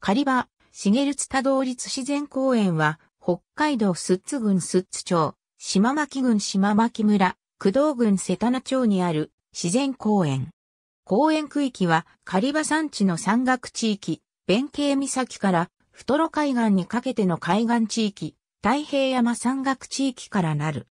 狩場、茂津多動立自然公園は、北海道寿都郡寿都町、島巻郡島巻村、工藤郡瀬田名町にある自然公園。公園区域は、狩場山地の山岳地域、弁慶岬から、太呂海岸にかけての海岸地域、太平山山岳地域からなる。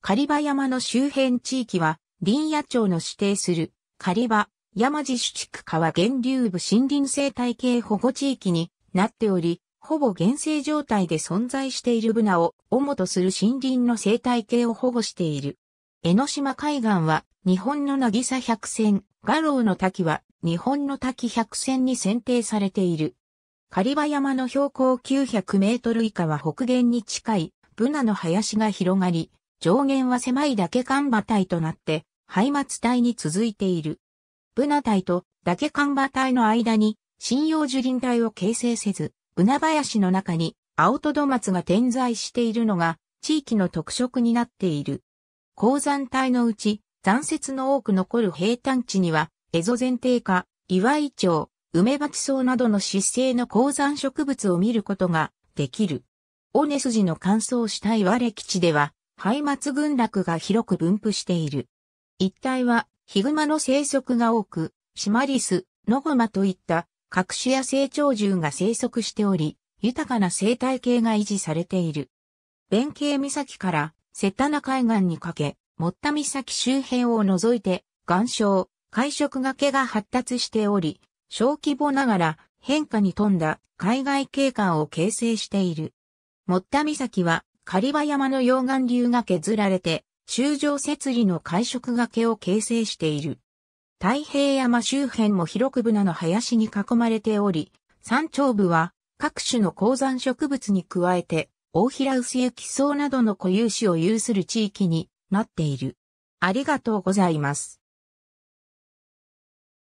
狩場山の周辺地域は、林野町の指定する、狩場、山地主地区川源流部森林生態系保護地域になっており、ほぼ原生状態で存在しているブナを主とする森林の生態系を保護している。江ノ島海岸は日本の渚百選、画老の滝は日本の滝百選に選定されている。狩場山の標高900メートル以下は北限に近いブナの林が広がり、上限は狭いだけ間馬帯となって、廃末帯に続いている。ブナ隊とダケカンバ隊の間に針葉樹林帯を形成せず、ブナ林の中に青トドマツが点在しているのが地域の特色になっている。鉱山帯のうち残雪の多く残る平坦地には、エゾ前提化、岩井町、梅鉢草などの湿性の鉱山植物を見ることができる。尾根筋の乾燥した岩歴地では、ハイマツ群落が広く分布している。一帯はヒグマの生息が多く、シマリス、ノグマといった各種野生鳥獣が生息しており、豊かな生態系が維持されている。弁慶岬からセッタナ海岸にかけ、モッタ岬周辺を除いて、岩礁、海食がけが発達しており、小規模ながら変化に富んだ海外景観を形成している。モッタ岬は狩場山の溶岩流が削られて柱状節理の会食がけを形成している。太平山周辺も広くブナの林に囲まれており、山頂部は各種の高山植物に加えて、大平薄雪草などの固有種を有する地域になっている。ありがとうございます。